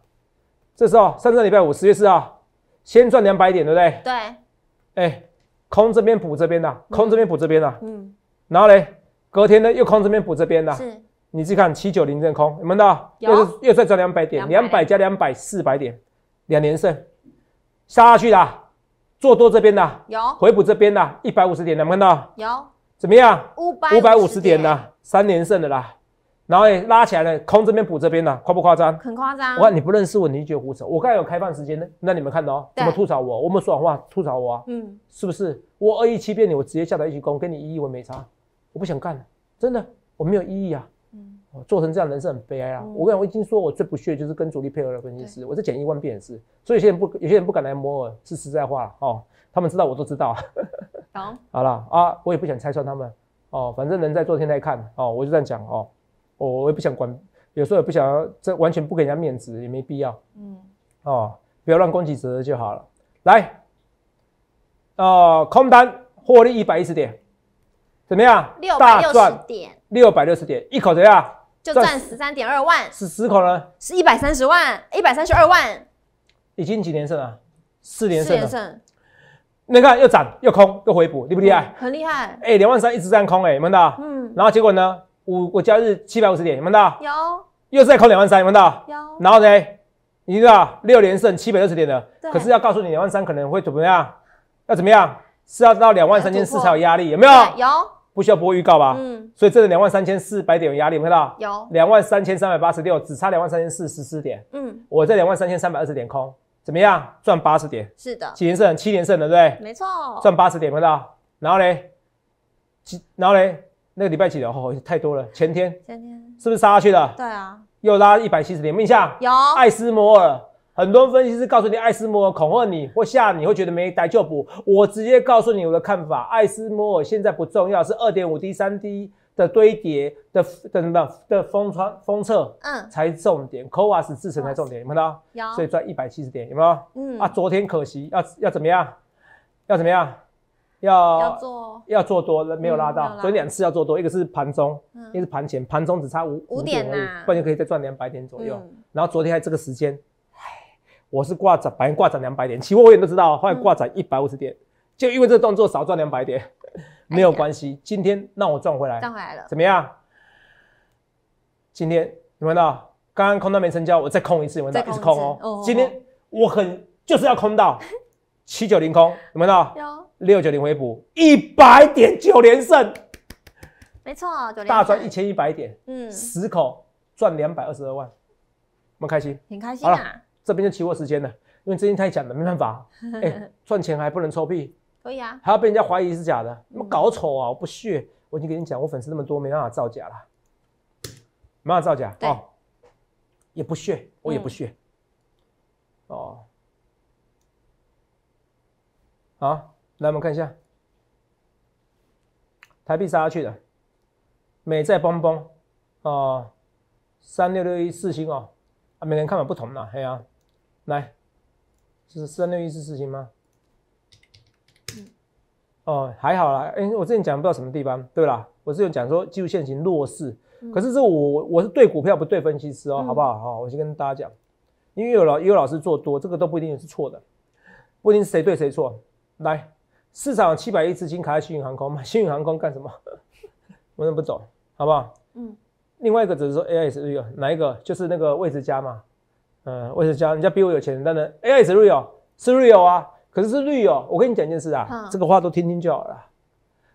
这时候上上礼拜五，十月四号，先赚两百点，对不对？对。哎，空这边补这边的，空这边补这边的，嗯。然后嘞，隔天呢又空这边补这边的，是。你自己看七九零这空，你们的，又又再赚两百点，两百加两百，四百点，两连胜，杀下去的。做多这边的有，回补这边的，一百五十点，有没有看到？有，怎么样？五百五十点的，三连胜的啦，然后也拉起来了。空这边补这边的，夸不夸张？很夸张。看你不认识我，你就胡扯。我刚有开放时间呢，那你们看到怎么吐槽我？我们说完话吐槽我啊？嗯，是不是？我恶意欺骗你，我直接下来一起攻，跟你一亿文没差，我不想干了，真的，我没有意义啊。做成这样人是很悲哀啊！我跟你我已经说，我最不屑就是跟主力配合的分析师，我是讲一万遍也是。所以有些人不，有些人不敢来摸我，是实在话哦。他们知道我都知道，懂？<laughs> 好了啊，我也不想拆穿他们哦。反正人在做天在看哦，我就这样讲哦。我我也不想管，有时候也不想，这完全不给人家面子也没必要。嗯。哦，不要乱攻击别人就好了。来，呃，空单获利一百一十点，怎么样？六百六十点，六百六十点，一口怎样？就赚十三点二万，是十口呢？是一百三十万，一百三十二万，已经几连胜了？四连胜。四连胜，你个又涨又空又回补，厉不厉害？很厉害。哎，两万三一直样空哎，有没到？嗯。然后结果呢？我我交日七百五十点，有没到？有。又在空两万三，有没到？有。然后呢？你知道六连胜七百二十点的，可是要告诉你两万三可能会怎么样？要怎么样？是要到两万三千四才有压力，有没有？有。不需要播预告吧？嗯，所以这个两万三千四百点有压力，有看到？有两万三千三百八十六，只差两万三千四十四点。嗯，我在两万三千三百二十点空，怎么样？赚八十点？是的，几连胜，七连胜，对不对？没错，赚八十点，看到？然后嘞，几？然后嘞，那个礼拜几的太多了，前天，前天是不是杀去了？对啊，又拉一百七十点，问一下，有艾斯摩尔。很多分析师告诉你艾斯摩尔恐吓你或吓你，会觉得没底就补。我直接告诉你我的看法：艾斯摩尔现在不重要，是二点五 D、三 D 的堆叠的的什么的封窗封测，嗯，才重点。o a s 制成才重点，有没有？有。所以赚一百七十点，有没有？嗯。啊，昨天可惜要要怎么样？要怎么样？要要做要做多，没有拉到。所以两次要做多，一个是盘中，一个是盘前。盘中只差五五点而已，不然就可以再赚两百点左右。然后昨天还这个时间。我是挂涨，反正挂涨两百点，期货我也都知道，后来挂涨一百五十点，就因为这个动作少赚两百点，没有关系。今天让我赚回来，赚回来了，怎么样？今天你们到，刚刚空单没成交，我再空一次，你们到一直空哦。今天我很就是要空到 <laughs> 七九零空，有没有？到六九零回补一百点，九连胜，没错，大赚一千一百点，嗯，十口赚两百二十二万，我们开心，挺开心啊。这边就期货时间了，因为最近太假了，没办法。<laughs> 哎，赚钱还不能抽屁，可以啊，还要被人家怀疑是假的，你们搞丑啊！我不屑，我已经跟你讲，我粉丝那么多，没办法造假了，没办法造假哦。也不屑，我也不屑。哦，好，来我们看一下，台币杀下去的，美债崩崩哦，三六六一四星哦，啊，每个人看法不同啦，嘿啊。来，是三六一四资吗？哦，还好啦。哎，我之前讲不到什么地方，对啦？我之前讲说技术线型弱势，可是这我我是对股票不对分析师哦，好不好？好，我先跟大家讲，因为有老有老师做多，这个都不一定是错的，不一定谁对谁错。来，市场七百亿资金卡在新运航空，买新运航空干什么？我么不懂，好不好？嗯。另外一个只是说，AI 是那个哪一个？就是那个位置加嘛。嗯，我在讲，人家比我有钱，但是 a l 是 r 是 a l 啊，可是是绿 l 我跟你讲件事啊，这个话都听听就好了。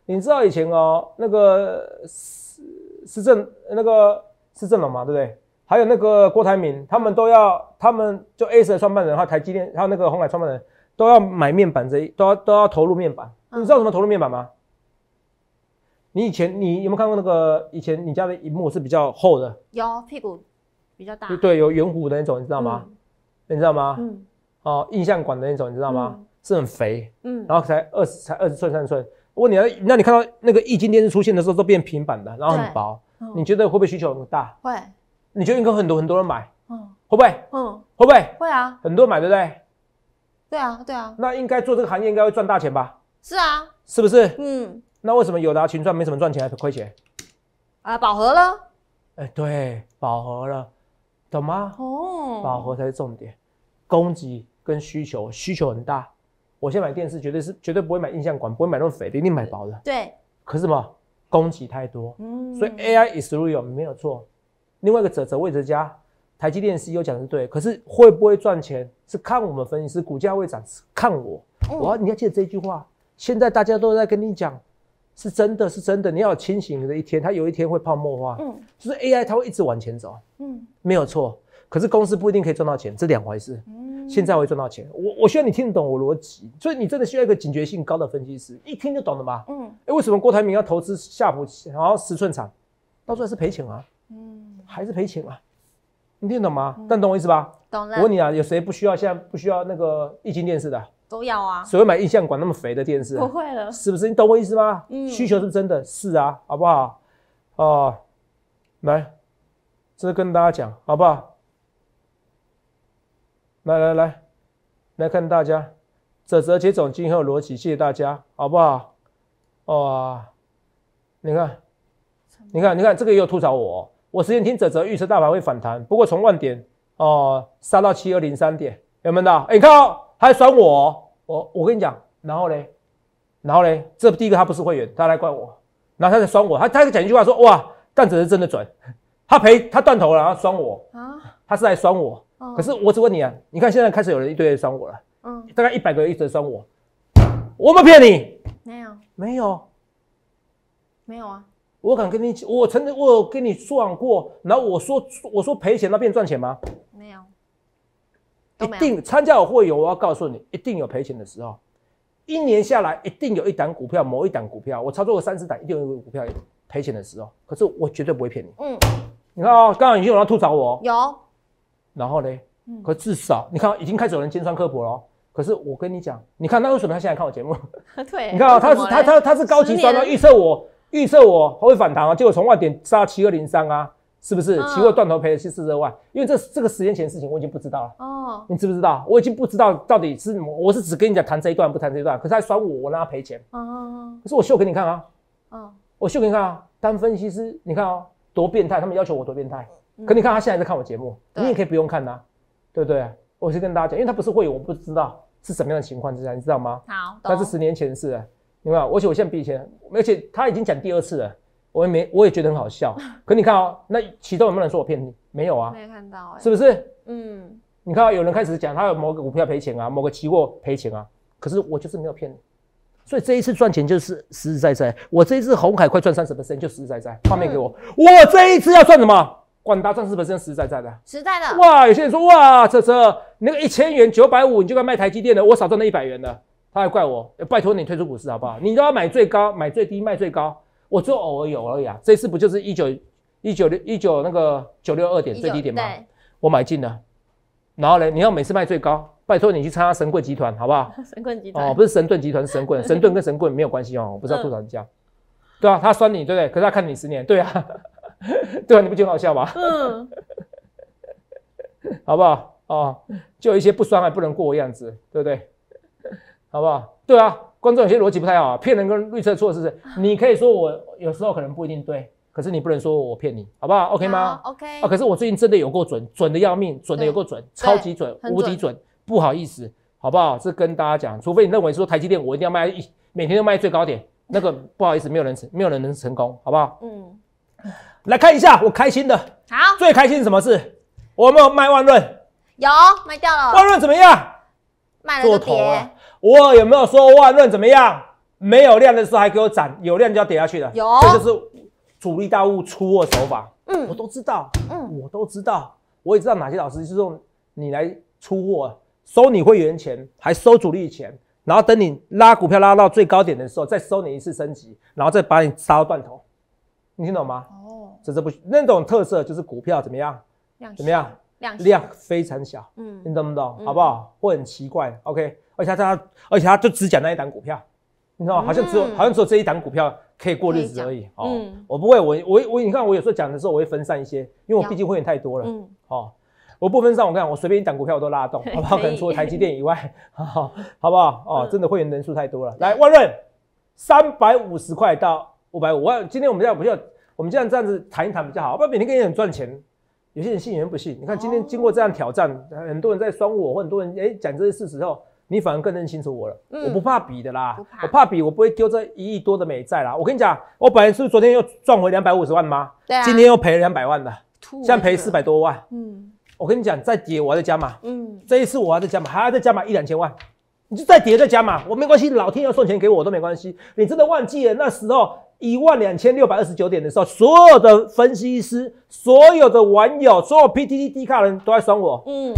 你知道以前哦，那个市市政那个市政嘛，对不对？还有那个郭台铭，他们都要，他们就 AS 的创办人，还有台积电，还有那个红海创办人都要买面板这一，都要都要投入面板。你知道什么投入面板吗？你以前你有没有看过那个以前你家的荧幕是比较厚的？有屁股。比较大，对，有圆弧的那种，你知道吗？你知道吗？嗯。哦，印象馆的那种，你知道吗？是很肥，嗯。然后才二十，才二十寸、三十寸。如果你要，那你看到那个液晶电视出现的时候，都变平板的，然后很薄。你觉得会不会需求很大？会。你觉得应该很多很多人买？嗯。会不会？嗯。会不会？会啊，很多人买，对不对？对啊，对啊。那应该做这个行业应该会赚大钱吧？是啊。是不是？嗯。那为什么有的群赚，没什么赚钱，还亏钱？啊，饱和了。哎，对，饱和了。懂吗？哦，饱和才是重点。供给跟需求，需求很大。我在买电视，绝对是绝对不会买印象馆，不会买那么肥的，一定买薄的。对。可是什么？供给太多。嗯。所以 AI is real 没有错。另外一个哲则位则家，台积电 CEO 讲的是对。可是会不会赚钱，是看我们分析师股价会涨，看我。我，你要记得这句话。现在大家都在跟你讲。是真的是真的，你要清醒的一天，它有一天会泡沫化。嗯，就是 AI 它会一直往前走。嗯，没有错。可是公司不一定可以赚到钱，这两回事。嗯，现在会赚到钱，我我希望你听得懂我逻辑。所以你真的需要一个警觉性高的分析师，一听就懂了吧？嗯。哎，为什么郭台铭要投资夏普，然后十寸厂，到最后是赔钱啊？嗯，还是赔钱啊？你听得懂吗？但懂我意思吧？懂了。我问你啊，有谁不需要现在不需要那个液晶电视的？都要啊！谁会买印象馆那么肥的电视？不会了，是不是？你懂我意思吗？嗯。需求是真的，是啊，好不好？哦，来，这跟大家讲，好不好？来来来，来看大家，哲哲接总今后逻辑，谢谢大家，好不好？哦你看，你看，你看，这个又吐槽我。我之前听哲哲预测大盘会反弹，不过从万点哦杀到七二零三点，有没有？到？哎，看哦。还酸我，我我跟你讲，然后呢，然后呢，这第一个他不是会员，他来怪我，然后他在酸我，他他讲一句话说哇，蛋子是真的准，他赔他断头了，然后酸我啊，他是来酸我，可是我只问你啊，你看现在开始有人一堆人酸我了，嗯，大概一百个人一直酸我，我没骗你，没有没有没有啊，我敢跟你我曾经我有跟你算过，然后我说我说赔钱那变赚钱吗？一定参加我会员，我要告诉你，一定有赔钱的时候。一年下来，一定有一档股票，某一档股票，我操作过三四档，一定有股票赔钱的时候。可是我绝对不会骗你。嗯，你看啊，刚刚已经有人吐槽我，有。然后呢？嗯。可至少你看，已经开始有人尖酸刻薄了。可是我跟你讲，你看，那为什么他现在看我节目。<laughs> 对。你看啊，他是他他他是高级专家，预测我预测我，他会反弹啊，结果从万点杀七二零三啊。是不是期货断头赔了七四十万？因为这这个十年前的事情，我已经不知道了。哦，你知不知道？我已经不知道到底是，我是只跟你讲谈这一段，不谈这一段。可是他甩我，我让他赔钱。哦可是我秀给你看啊！哦，我秀给你看啊！当分析师，你看啊，多变态！他们要求我多变态。可你看他现在在看我节目，你也可以不用看他，对不对？我先跟大家讲，因为他不是会员，我不知道是什么样的情况之下，你知道吗？好。那是十年前的事，明白？而且我现在比以前，而且他已经讲第二次了。我也没，我也觉得很好笑。<laughs> 可你看哦，那其中有没有人说我骗你？没有啊，没看到，是不是？嗯，你看有人开始讲，他有某个股票赔钱啊，某个期货赔钱啊。可是我就是没有骗你，所以这一次赚钱就是实实在在。我这一次红海快赚三十分身就实实在在。画面给我，我这一次要赚什么？广达赚四分身实实在在的。实在的。哇，有些人说哇，这这你那个一千元九百五你就该卖台积电的，我少赚那一百元的，他还怪我。拜托你退出股市好不好？你都要买最高，买最低卖最高。我就偶尔有而已啊，这次不就是一九一九六一九那个九六二点最低点吗？我买进的，然后嘞，你要每次卖最高，拜托你去参加神棍集团，好不好？<laughs> 神棍集哦，不是神盾集团，神棍，<laughs> 神盾跟神棍没有关系哦，我不知道吐槽人家，对啊，他酸你对不对？可是他看你十年，对啊，<laughs> 对啊，你不觉得好笑吗？嗯，好不好？哦，就一些不酸还不能过的样子，对不对？好不好？对啊。观众有些逻辑不太好，骗人跟预测错是不是？你可以说我有时候可能不一定对，可是你不能说我骗你，好不好？OK 吗？OK 啊，可是我最近真的有够准，准的要命，准的有够准，超级准，无敌准，不好意思，好不好？是跟大家讲，除非你认为说台积电我一定要卖，每天都卖最高点，那个不好意思，没有人成，没有人能成功，好不好？嗯，来看一下我开心的，好，最开心什么事？我有有卖万润，有卖掉了，万润怎么样？卖了头啊。我有没有说万论怎么样，没有量的时候还给我涨，有量就要跌下去的。有，这就是主力大物出货手法。嗯，我都知道。嗯，我都知道。我也知道哪些老师是用你来出货，收你会员钱，还收主力钱，然后等你拉股票拉到最高点的时候，再收你一次升级，然后再把你杀到断头。你听懂吗？哦，这是不那种特色就是股票怎么样？怎么样？量非常小，嗯，你懂不懂？好不好？会很奇怪，OK？而且他他，而且他就只讲那一档股票，你知道吗？好像只有好像只有这一档股票可以过日子而已，哦，我不会，我我我，你看我有时候讲的时候，我会分散一些，因为我毕竟会员太多了，嗯，哦，我不分散，我跟你我随便一档股票我都拉动，<laughs> 好不好？可能除了台积电以外，好，<laughs> 好不好？哦，真的会员人数太多了，来，万润三百五十块到五百五万，今天我们要我要我们这样这样子谈一谈比较好，不然每天跟人赚钱。有些人信，有人不信。你看，今天经过这样挑战，很多人在酸我，或很多人哎讲这些事时后，你反而更认清楚我了。我不怕比的啦，我怕比，我不会丢这一亿多的美债啦。我跟你讲，我本来是昨天又赚回两百五十万吗？对啊。今天又赔两百万的，现在赔四百多万。嗯，我跟你讲，再跌我还在加码。嗯，这一次我还在加码，还要再加码一两千万。你就再跌再加码，我没关系，老天要送钱给我都没关系。你真的忘记了那时候？一万两千六百二十九点的时候，所有的分析师、所有的网友、所有 PTT 低卡人都在酸我。嗯，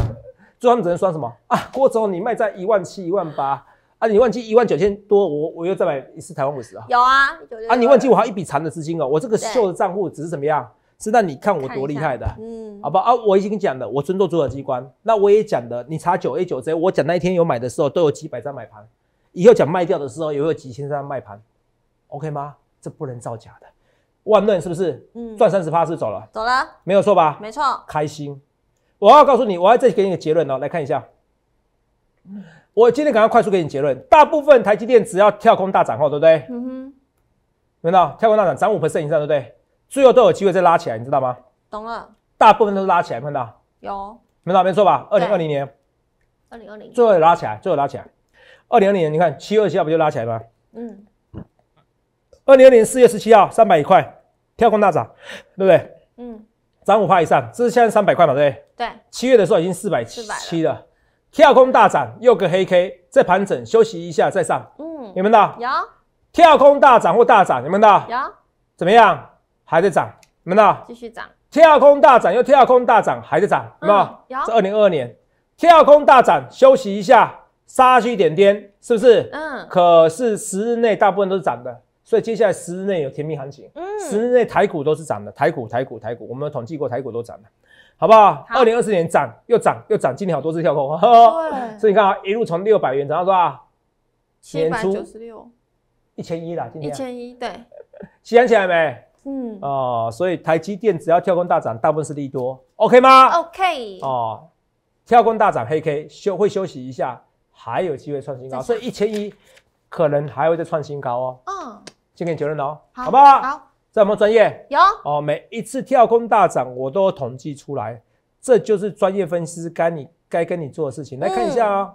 他们只能酸什么啊？郭总，你卖在一万七、一万八啊？你忘记一万九千多？我我又再买一次台湾股市啊？有啊，啊，你忘记我还一笔残的资金哦？我这个秀的账户只是怎么样？是让你看我多厉害的？嗯，好吧啊，我已经讲了，我尊重主管机关。那我也讲的，你查九 A 九 Z，我讲那一天有买的时候都有几百张买盘，以后讲卖掉的时候也有几千张卖盘，OK 吗？这不能造假的，万论是不是？嗯，赚三十趴是走了，走了，没有错吧？没错，开心。我要告诉你，我要再给你个结论呢，来看一下。我今天赶快快速给你结论：大部分台积电只要跳空大涨后，对不对？嗯哼。看到跳空大涨，涨五百 t 以上，对不对？最后都有机会再拉起来，你知道吗？懂了。大部分都是拉起来，看到？有。看到没错吧？二零二零年，二零二零，最后拉起来，最后拉起来。二零二零年，你看七二七不就拉起来吗？嗯。二零二零四月十七号，三百一块，跳空大涨，对不对？嗯，涨五块以上，这是现在三百块嘛？对不对？对。七月的时候已经四百七了，跳空大涨，又个黑 K，再盘整休息一下再上。嗯，有没有？有跳空大涨或大涨，有们有？有怎么样？还在涨？有们有？继续涨，跳空大涨又跳空大涨，还在涨？有没有。这二零二二年跳空大涨，休息一下杀区点点，是不是？嗯。可是十日内大部分都是涨的。所以接下来十日内有甜蜜行情，嗯，十日内台股都是涨的，台股台股台股，我们统计过台股都涨了，好不好？二零二四年涨又涨又涨，今天好多次跳空，呵 <laughs> 所以你看啊，一路从六百元涨到多少？七百九十六，一千一啦，今天一千一对。想起来没？嗯。哦，所以台积电只要跳空大涨，大部分是利多，OK 吗？OK。哦，跳空大涨黑 K 休会休息一下，还有机会创新高，所以一千一可能还会再创新高哦。嗯。先给你结论喽，好不好？好，这没有专业？有哦。每一次跳空大涨，我都统计出来，这就是专业分析师该你该跟你做的事情。来看一下啊，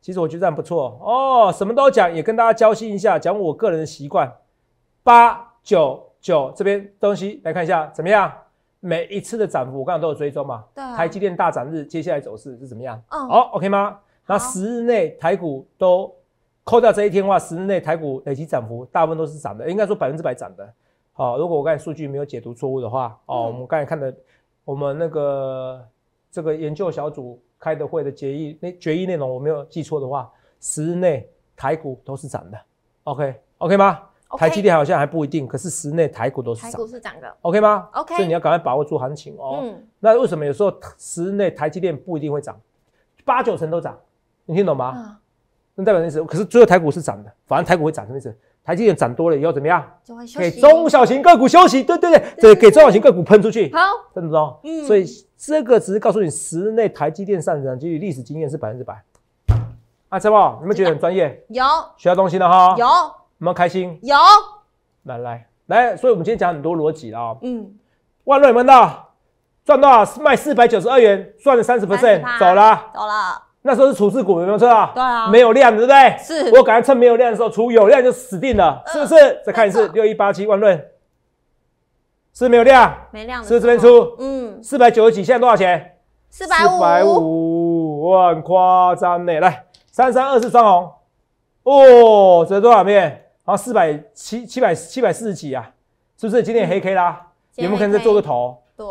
其实我觉得还不错哦，什么都讲，也跟大家交心一下，讲我个人的习惯。八九九这边东西来看一下怎么样？每一次的涨幅我刚刚都有追踪嘛，对。台积电大涨日接下来走势是怎么样？嗯，好，OK 吗？那十日内台股都。扣掉这一天的话，十日内台股累计涨幅大部分都是涨的，应该说百分之百涨的。好，如果我刚才数据没有解读错误的话，哦，我们刚才看的，我们那个这个研究小组开的会的决议，那决议内容我没有记错的话，十日内台股都是涨的。OK OK 吗？台积电好像还不一定，可是十日内台股都是涨的。OK 吗？OK。所以你要赶快把握住行情哦。嗯。那为什么有时候十日内台积电不一定会涨？八九成都涨，你听懂吗？代表的意思，可是最后台股是涨的，反正台股会涨，什么意思？台积电涨多了以后怎么样？给中小型个股休息，对对对，给中小型个股喷出去，好，懂不懂？嗯，所以这个只是告诉你，十日内台积电上涨几率历史经验是百分之百。啊，好不好？你们觉得很专业？有学到东西了哈？有，有没有开心？有。来来来，所以我们今天讲很多逻辑了啊。嗯，万润有没有到？赚多少？卖四百九十二元，赚了三十走了，走了。那时候是处置股有没有错啊？对啊，没有量，对不对？是我感快趁没有量的时候出有量就死定了，是不是？再看一次六一八七万润是没有量，没量是是这边出，嗯，四百九十几，现在多少钱？四百五很夸张呢。来三三二四双红哦，这多少面？然后四百七七百七百四十几啊，是不是？今天黑 K 啦，有没有可能再做个头？对。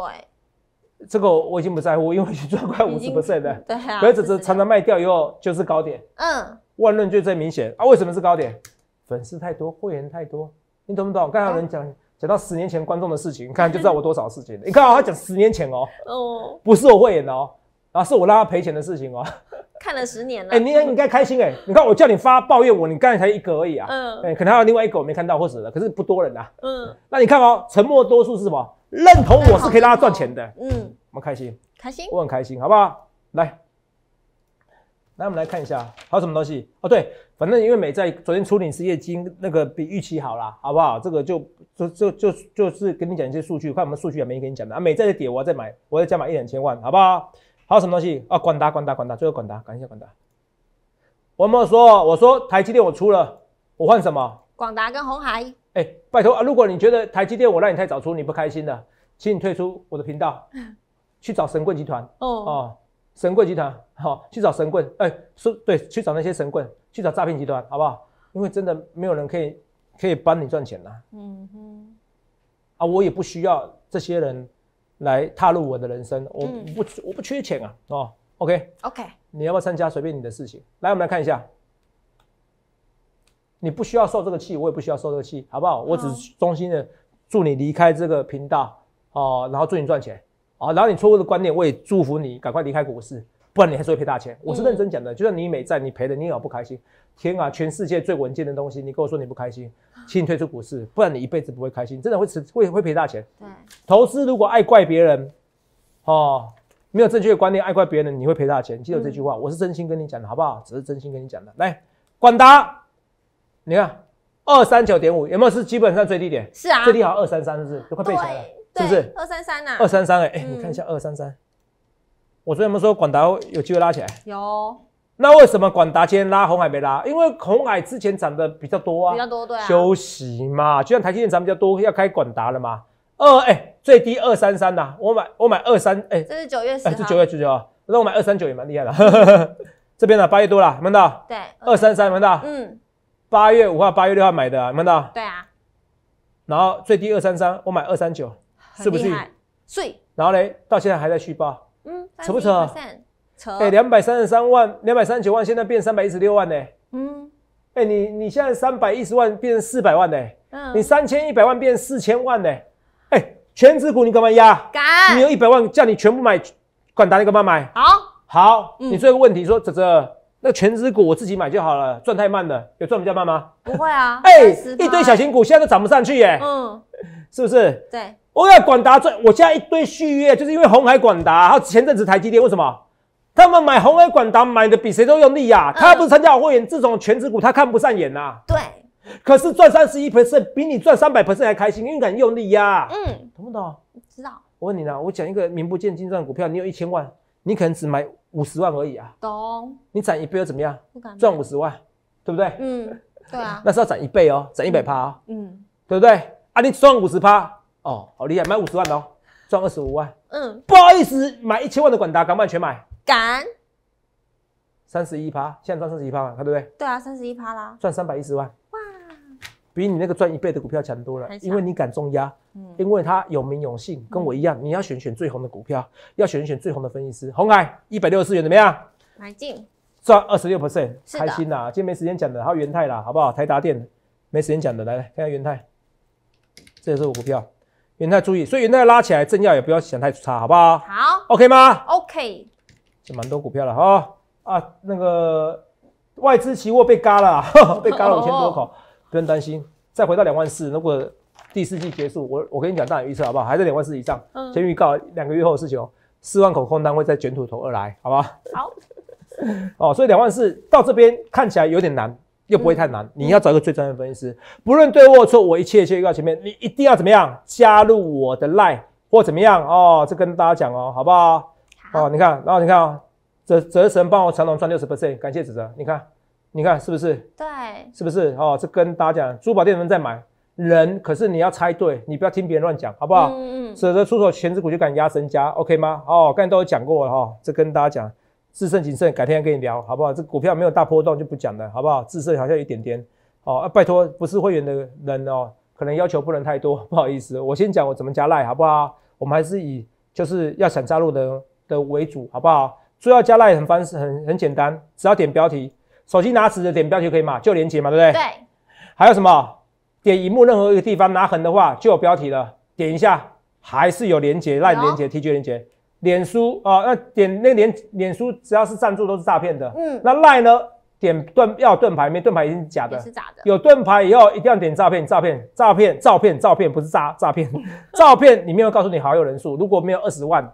这个我已经不在乎，因为已经赚快五十不剩了。对啊，而只常常卖掉以后就是高点。嗯，万润最最明显啊！为什么是高点？粉丝太多，会员太多，你懂不懂？刚才人讲讲到十年前观众的事情，你看就知道我多少事情你看他讲十年前哦，<laughs> 哦，不是我会员的哦。啊，是我让他赔钱的事情哦，看了十年了，哎，你应该开心哎，你看我叫你发抱怨我，你刚才才一个而已啊，嗯，哎，可能还有另外一个我没看到或者的，可是不多人呐，嗯，那你看哦，沉默多数是什么？认同我是可以让他赚钱的，嗯，我们开心，开心，我很开心，好不好？来，来，我们来看一下，还有什么东西哦？对，反正因为美债昨天处理失业金那个比预期好啦，好不好？这个就就就就就是跟你讲一些数据，看我们数据也没跟你讲的啊。美债的点我要再买，我要加买一两千万，好不好？还有什么东西啊？管达，管达，管达，最后管达，感谢管达。我没有说，我说台积电我出了，我换什么？广达跟红海。哎，拜托啊！如果你觉得台积电我让你太早出你不开心的，请你退出我的频道，<laughs> 去找神棍集团。哦哦，神棍集团，好，去找神棍。哎，说对，去找那些神棍，去找诈骗集团，好不好？因为真的没有人可以可以帮你赚钱了。嗯哼。啊，我也不需要这些人。来踏入我的人生，我不我不缺钱啊，哦，OK OK，你要不要参加随便你的事情。来，我们来看一下，你不需要受这个气，我也不需要受这个气，好不好？我只衷心的祝你离开这个频道哦，然后祝你赚钱啊，然后你错误的观念，我也祝福你赶快离开股市。不然你还说会赔大钱？我是认真讲的，就算你美债你赔了，你也不开心。天啊，全世界最稳健的东西，你跟我说你不开心，请你退出股市，不然你一辈子不会开心，真的会吃会会赔大钱。对，投资如果爱怪别人，哦，没有正确的观念爱怪别人，你会赔大钱。记住这句话，我是真心跟你讲的，好不好？只是真心跟你讲的。来，管达，你看二三九点五，有没有是基本上最低点？是啊，最低好二三三，是不是？都快背起来了，是不是？二三三呐？二三三，哎你看一下二三三。我昨天我们说广达有机会拉起来，有。那为什么广达今天拉红海没拉？因为红海之前涨的比较多啊，比较多对啊。休息嘛，就像台积电涨比较多，要开广达了嘛。二哎，最低二三三呐，我买我买二三哎，这是九月十号，是九月九九啊，那我买二三九也蛮厉害的。<laughs> 这边呢，八月多了，闻到？对，二三三闻到？嗯。八月五号、八月六号买的，闻到？对啊。然后最低二三三，我买二三九，是不是？最。然后嘞，到现在还在续报。嗯，扯不扯？扯。哎，两百三十三万，两百三十九万，现在变三百一十六万呢。嗯，哎，你你现在三百一十万变成四百万呢。嗯，你三千一百万变四千万呢。哎，全职股你干嘛压？敢？你有一百万叫你全部买，管打你干嘛买？好，好。嗯，你问一个问题，说泽泽，那全值股我自己买就好了，赚太慢了，有赚比较慢吗？不会啊。哎，一堆小型股现在都涨不上去耶。嗯，是不是？对。我要广达赚，我现在一堆续约，就是因为红海广达。还有前阵子台积电，为什么？他们买红海广达买的比谁都用力呀！他不是参加会员，这种全职股他看不上眼呐。对。可是赚三十一 percent 比你赚三百 percent 还开心，因为敢用力啊。嗯，懂不懂？知道。我问你呢，我讲一个名不见经传股票，你有一千万，你可能只买五十万而已啊。懂。你涨一倍又怎么样？赚五十万，对不对？嗯，对啊。<laughs> 那是要涨一倍哦，涨一百趴哦。嗯，对不对？啊，你赚五十趴。哦，好厉害！买五十万的哦，赚二十五万。嗯，不好意思，买一千万的管达敢不敢全买？敢，三十一趴，现在赚三十一趴嘛，对不对？对啊，三十一趴啦，赚三百一十万。哇，比你那个赚一倍的股票强多了，因为你敢重压，因为它有名有姓，跟我一样。你要选选最红的股票，要选选最红的分析师。红海一百六十四元怎么样？买进，赚二十六 percent，开心啦！今天没时间讲的，还有元泰啦，好不好？台达电没时间讲的，来，看看元泰，这也是我股票。元泰注意，所以元泰拉起来，正要也不要想太差，好不好？好，OK 吗？OK，是蛮多股票了哈啊，那个外资期货被嘎了，<laughs> 被嘎了五千多口，不用担心。再回到两万四，如果第四季结束，我我跟你讲大胆预测，好不好？还在两万四以上，先预告两个月后的事情哦。四万口空单会再卷土而来，好好？好，<laughs> 哦，所以两万四到这边看起来有点难。又不会太难，你要找一个最专业分析师。不论对或错，我一切切遇到前面，你一定要怎么样？加入我的 line 或怎么样？哦，这跟大家讲哦，好不好？哦，你看，然后你看啊，泽泽神帮我长龙赚六十 percent，感谢泽泽。你看，你看是不是？对，是不是？哦，这跟大家讲，珠宝店人在买人，可是你要猜对，你不要听别人乱讲，好不好？舍得出手全职股就敢压身家，OK 吗？哦，刚才都有讲过了哈，这跟大家讲。自胜谨慎，改天跟你聊，好不好？这股票没有大波动就不讲了，好不好？自胜好像有一点点，哦，拜托不是会员的人哦，可能要求不能太多，不好意思，我先讲我怎么加赖，好不好？我们还是以就是要想加入的的为主，好不好？主要加赖很方便，很很简单，只要点标题，手机拿纸的点标题可以嘛？就连接嘛，对不对？对。还有什么？点荧幕任何一个地方拿横的话就有标题了，点一下还是有连接，赖连接，TG 连接。脸书啊，那点那脸脸书只要是赞助都是诈骗的。嗯，那赖呢？点盾要盾牌没盾牌已经是假的，是假的。有盾牌以后一定要点诈骗，诈骗，诈骗，诈骗，诈骗不是诈诈骗，<laughs> 诈骗里面会告诉你好友人数，如果没有二十万。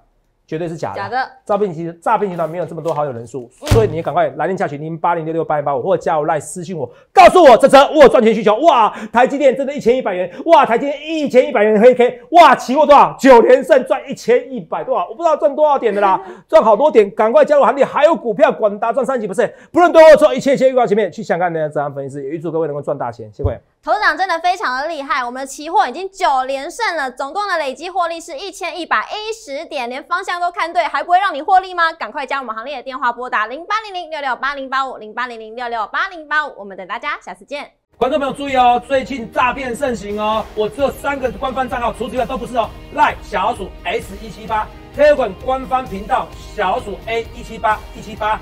绝对是假的，假的。诈骗集诈骗集团没有这么多好友人数，所以你赶快来电加群零八零六六八零八五，或者加我来私信我，告诉我这车我赚钱需求。哇，台积电真的一千一百元，哇，台积电一千一百元黑 K，哇，期货多少九连胜赚一千一百多少，我不知道赚多少点的啦，<laughs> 赚好多点，赶快加入行列，还有股票广达赚三级不是，不论对或错，一切一切预告前面去想看的子分析师，也预祝各位能够赚大钱，谢谢。头涨真的非常的厉害，我们的期货已经九连胜了，总共的累积获利是一千一百一十点，连方向都看对，还不会让你获利吗？赶快加我们行列，的电话拨打零八零零六六八零八五零八零零六六八零八五，我们等大家下次见。观众朋友注意哦，最近诈骗盛行哦，我只有三个官方账号除此之外都不是哦，赖小鼠 S 一七八黑二管官方频道小鼠 A 一七八一七八。